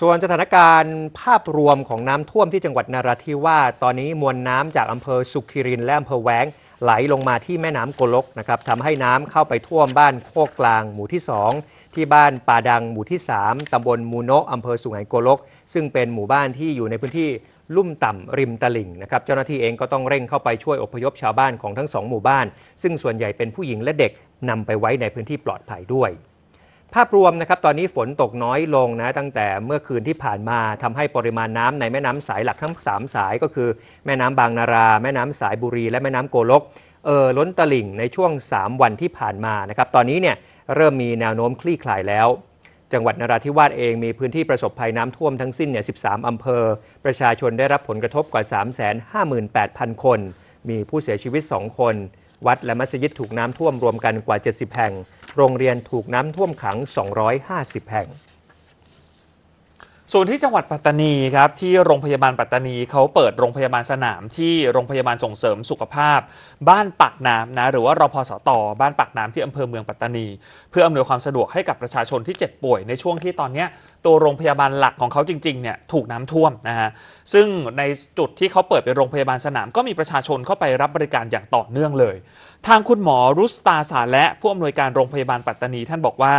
ส่วนสถานการณ์ภาพรวมของน้ำท่วมที่จังหวัดนาราธิวาสตอนนี้มวลน้ำจากอำเภอสุขิรินและอำเภอแหวงไหลลงมาที่แม่น้ำโกลกนะครับทำให้น้ำเข้าไปท่วมบ้านโคกกลางหมู่ที่ 2 ที่บ้านป่าดังหมู่ที่ 3ตำบลมูโนะอำเภอสุไหงโกลก ซึ่งเป็นหมู่บ้านที่อยู่ในพื้นที่ลุ่มต่ำริมตลิ่งนะครับเจ้าหน้าที่เองก็ต้องเร่งเข้าไปช่วยอพยพชาวบ้านของทั้งสองหมู่บ้านซึ่งส่วนใหญ่เป็นผู้หญิงและเด็กนำไปไว้ในพื้นที่ปลอดภัยด้วยภาพรวมนะครับตอนนี้ฝนตกน้อยลงนะตั้งแต่เมื่อคืนที่ผ่านมาทำให้ปริมาณน้ำ ในแม่น้ำสายหลักทั้ง3สายก็คือแม่น้ำบางนารา แม่น้ำสายบุรี และแม่น้ำโกลกเอ่อล้นตลิ่งในช่วง 3 วันที่ผ่านมานะครับตอนนี้เนี่ยเริ่มมีแนวโน้มคลี่คลายแล้ว จังหวัดนราธิวาสเองมีพื้นที่ประสบภัยน้ำท่วมทั้งสิ้นเนี่ย13อำเภอ ประชาชนได้รับผลกระทบกว่า358,000 คน มีผู้เสียชีวิต2คนวัดและมัสยิดถูกน้ำท่วมรวมกันกว่า 70แห่ง โรงเรียนถูกน้ำท่วมขัง 250 แห่งส่วนที่จังหวัดปัตตานีครับที่โรงพยาบาลปัตตานีเขาเปิดโรงพยาบาลสนามที่โรงพยาบาลส่งเสริมสุขภาพ บ้านปักน้ำนะหรือว่ารพสตบ้านปักน้ำที่อำเภอเมืองปัตตานี เพื่ออำนวยความสะดวกให้กับประชาชนที่เจ็บป่วยในช่วงที่ตอนนี้ตัวโรงพยาบาลหลักของเขาจริงๆเนี่ยถูกน้ำท่วมนะฮะซึ่งในจุดที่เขาเปิดเป็นโรงพยาบาลสนามก็มีประชาชนเข้าไปรับบริการอย่างต่อเนื่องเลย ทางคุณหมอรุสตาสาและผู้อำนวยการโรงพยาบาลปัตตานี ท่านบอกว่า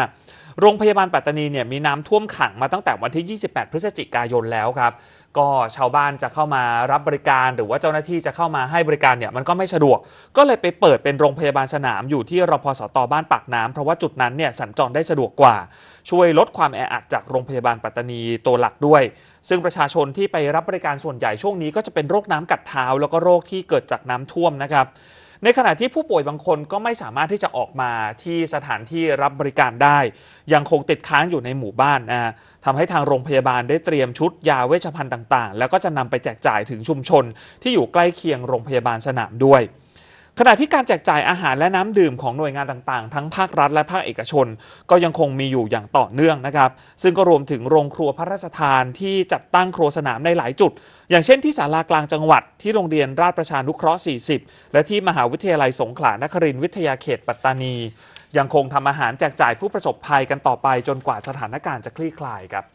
โรงพยาบาลปัตตานีเนี่ยมีน้ำท่วมขังมาตั้งแต่วันที่ 28 พฤศจิกายนแล้วครับ ก็ชาวบ้านจะเข้ามารับบริการหรือว่าเจ้าหน้าที่จะเข้ามาให้บริการเนี่ยมันก็ไม่สะดวก ก็เลยไปเปิดเป็นโรงพยาบาลสนามอยู่ที่รพสตบ้านปากน้ำเพราะว่าจุดนั้นเนี่ยสัญจรได้สะดวกกว่า ช่วยลดความแออัดจากโรงพยาบาลปัตตานีตัวหลักด้วย ซึ่งประชาชนที่ไปรับบริการส่วนใหญ่ช่วงนี้ก็จะเป็นโรคน้ำกัดเท้าแล้วก็โรคที่เกิดจากน้ำท่วมนะครับในขณะที่ผู้ป่วยบางคนก็ไม่สามารถที่จะออกมาที่สถานที่รับบริการได้ ยังคงติดค้างอยู่ในหมู่บ้านนะทำให้ทางโรงพยาบาลได้เตรียมชุดยาเวชภัณฑ์ต่างๆ แล้วก็จะนำไปแจกจ่ายถึงชุมชนที่อยู่ใกล้เคียงโรงพยาบาลสนามด้วยขณะที่การแจกจ่ายอาหารและน้ำดื่มของหน่วยงานต่างๆ ทั้งภาครัฐและภาคเอกชน ก็ยังคงมีอยู่อย่างต่อเนื่องนะครับ ซึ่งก็รวมถึงโรงครัวพระราชทานที่จัดตั้งครัวสนามในหลายจุด อย่างเช่นที่ศาลากลางจังหวัดที่โรงเรียนราชประชานุเคราะห์ 40 และที่มหาวิทยาลัยสงขลานครินทร์วิทยาเขตปัตตานี ยังคงทำอาหารแจกจ่ายผู้ประสบภัยกันต่อไป จนกว่าสถานการณ์จะคลี่คลายครับ